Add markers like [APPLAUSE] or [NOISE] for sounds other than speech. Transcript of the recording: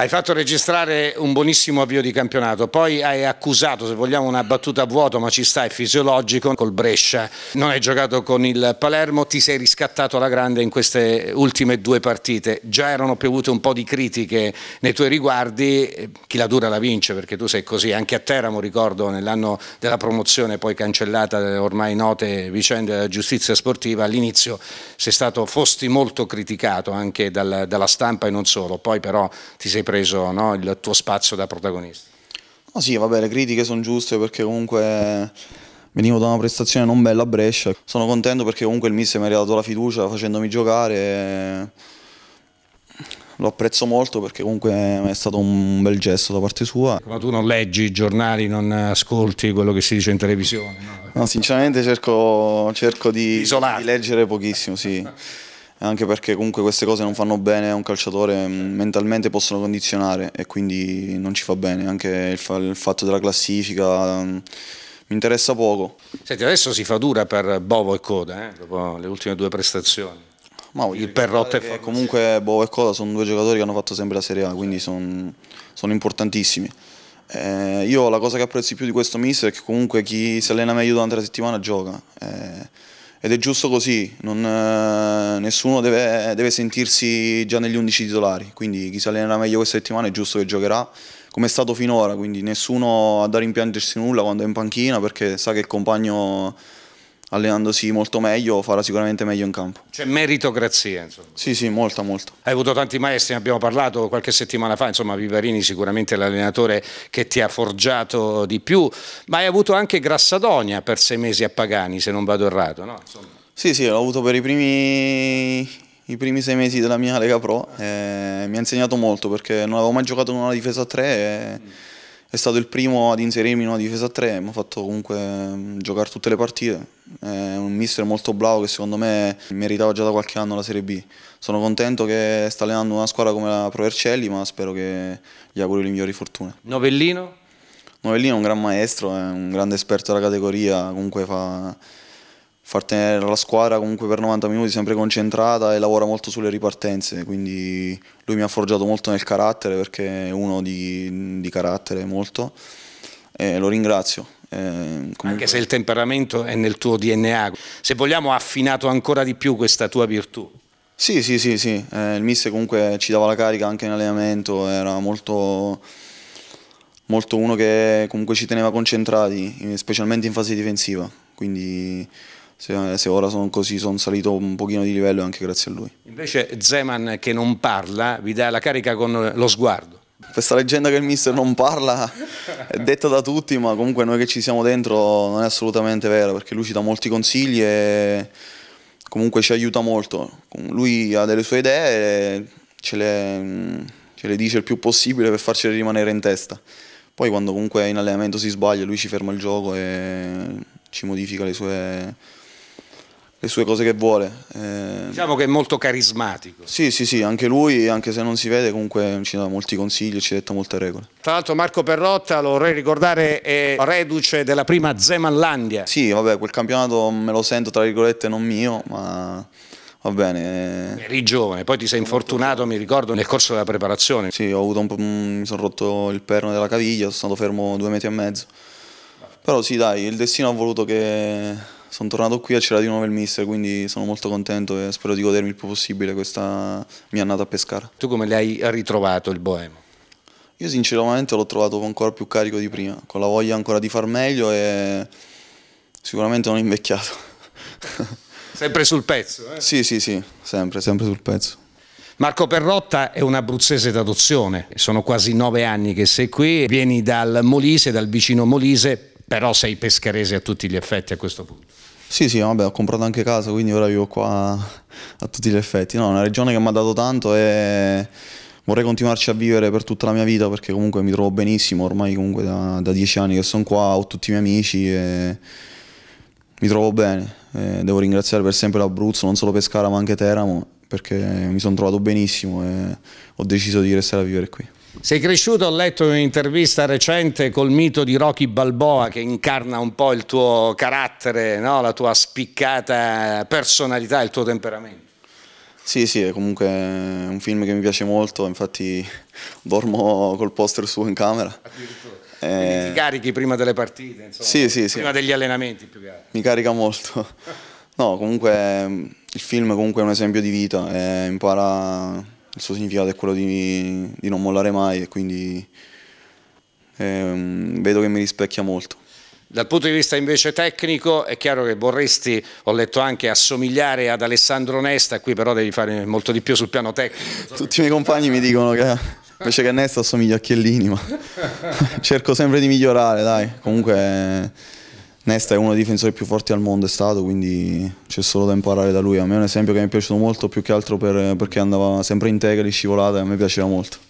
Hai fatto registrare un buonissimo avvio di campionato, poi hai accusato, se vogliamo, una battuta a vuoto, ma ci sta, è fisiologico, col Brescia. Non hai giocato con il Palermo, ti sei riscattato alla grande in queste ultime due partite. Già erano piovute un po' di critiche nei tuoi riguardi, eh, chi la dura la vince, perché tu sei così. Anche a Teramo, ricordo, nell'anno della promozione, poi cancellata dalle ormai note vicende della giustizia sportiva, all'inizio sei stato, fosti molto criticato anche dal, dalla stampa e non solo, poi però ti sei preso no, il tuo spazio da protagonista. Oh sì, vabbè, le critiche sono giuste perché comunque venivo da una prestazione non bella a Brescia. Sono contento perché comunque il mister mi ha dato la fiducia facendomi giocare. E... Lo apprezzo molto perché comunque è stato un bel gesto da parte sua. Ma tu non leggi i giornali, non ascolti quello che si dice in televisione? No, no sinceramente cerco, cerco di, di leggere pochissimo, sì anche perché comunque queste cose non fanno bene a un calciatore, mm, mentalmente possono condizionare e quindi non ci fa bene, anche il, fa il fatto della classifica mm, mi interessa poco. Senti, adesso si fa dura per Bovo e Coda, eh? dopo le ultime due prestazioni. Ma il Perrotta è eh, Comunque Bovo e Coda sono due giocatori che hanno fatto sempre la Serie A, quindi sono, sono importantissimi. Eh, io la cosa che apprezzo più di questo mister è che comunque chi si allena meglio durante la settimana gioca. Eh, ed è giusto così, non, eh, nessuno deve, deve, sentirsi già negli 11 titolari, quindi chi si allenerà meglio questa settimana è giusto che giocherà come è stato finora, quindi nessuno ha da rimpiangersi nulla quando è in panchina perché sa che il compagno allenandosi molto meglio farà sicuramente meglio in campo. C'è meritocrazia insomma? Sì, sì, molta, molta. Hai avuto tanti maestri, ne abbiamo parlato qualche settimana fa, insomma Vivarini sicuramente l'allenatore che ti ha forgiato di più, ma hai avuto anche Grassadonia per sei mesi a Pagani se non vado errato, no? Insomma. Sì, sì, l'ho avuto per i primi i primi sei mesi della mia Lega Pro eh, mi ha insegnato molto perché non avevo mai giocato in una difesa a tre e è stato il primo ad inserirmi in una difesa a tre, mi ha fatto comunque mm, giocare tutte le partite. È un mister molto bravo che secondo me meritava già da qualche anno la Serie B. Sono contento che sta allenando una squadra come la Pro Vercelli, ma spero che gli auguri le migliori fortune. Novellino? Novellino è un gran maestro, è un grande esperto della categoria, comunque fa far tenere la squadra comunque per 90 minuti sempre concentrata e lavora molto sulle ripartenze, quindi lui mi ha forgiato molto nel carattere perché è uno di, di carattere molto e lo ringrazio. Eh, Anche se il temperamento è nel tuo DNA, se vogliamo ha affinato ancora di più questa tua virtù. Sì, sì, sì, sì. Eh, il mister comunque ci dava la carica anche in allenamento, era molto, molto, uno che comunque ci teneva concentrati, eh, specialmente in fase difensiva, quindi se, se ora sono così sono salito un pochino di livello anche grazie a lui. Invece Zeman che non parla vi dà la carica con lo sguardo. Questa leggenda che il mister non parla è detta da tutti, ma comunque noi che ci siamo dentro non è assolutamente vero, perché lui ci dà molti consigli e comunque ci aiuta molto. Lui ha delle sue idee, ce le, ce le dice il più possibile per farcele rimanere in testa. Poi quando comunque in allenamento si sbaglia lui ci ferma il gioco e ci modifica le sue, le sue cose che vuole. Eh... Diciamo che è molto carismatico. Sì, sì, sì, anche lui, anche se non si vede, comunque ci dà molti consigli, ci detta molte regole. Tra l'altro Marco Perrotta, lo vorrei ricordare, è reduce della prima Zemanlandia. Sì, vabbè, quel campionato me lo sento, tra virgolette, non mio, ma va bene. Eh. Eri giovane, poi ti sei infortunato, mi ricordo, nel corso della preparazione. Sì, mm, mi sono rotto il perno della caviglia, sono stato fermo due metri e mezzo. Però sì, dai, il destino ha voluto che sono tornato qui a c'era di nuovo il mister, quindi sono molto contento e spero di godermi il più possibile questa mia annata a Pescara. Tu come l'hai ritrovato il Boemo? Io sinceramente l'ho trovato ancora più carico di prima, con la voglia ancora di far meglio e sicuramente non invecchiato. [LAUGHS] sempre sul pezzo? Eh? Sì, sì, sì, sempre, sempre sul pezzo. Marco Perrotta è un abruzzese d'adozione, sono quasi nove anni che sei qui, vieni dal Molise, dal vicino Molise, però sei pescherese a tutti gli effetti a questo punto. Sì, sì, vabbè, ho comprato anche casa, quindi ora vivo qua a tutti gli effetti. No, è una regione che mi ha dato tanto e vorrei continuarci a vivere per tutta la mia vita perché comunque mi trovo benissimo, ormai comunque da, da dieci anni che sono qua, ho tutti i miei amici e mi trovo bene. E devo ringraziare per sempre l'Abruzzo, non solo Pescara ma anche Teramo, perché mi sono trovato benissimo e ho deciso di restare a vivere qui. Sei cresciuto, ho letto un'intervista recente col mito di Rocky Balboa che incarna un po' il tuo carattere, no? la tua spiccata personalità, il tuo temperamento. Sì, sì, è comunque un film che mi piace molto, infatti dormo col poster suo in camera. Addirittura. Eh... ti carichi prima delle partite, insomma, sì, sì, prima sì. degli allenamenti più che altro. Mi carica molto. [LAUGHS] No, comunque il film comunque è un esempio di vita, eh, impara il suo significato è quello di, di non mollare mai e quindi ehm, vedo che mi rispecchia molto. Dal punto di vista invece tecnico è chiaro che vorresti, ho letto anche, assomigliare ad Alessandro Nesta, qui però devi fare molto di più sul piano tecnico. Tutti i miei compagni mi dicono che invece che Nesta assomiglia a Chiellini, ma [LAUGHS] cerco sempre di migliorare, dai, comunque Nesta è uno dei difensori più forti al mondo, è stato, quindi c'è solo da imparare da lui. A me è un esempio che mi è piaciuto molto, più che altro per, perché andava sempre in teca di scivolata e a me piaceva molto.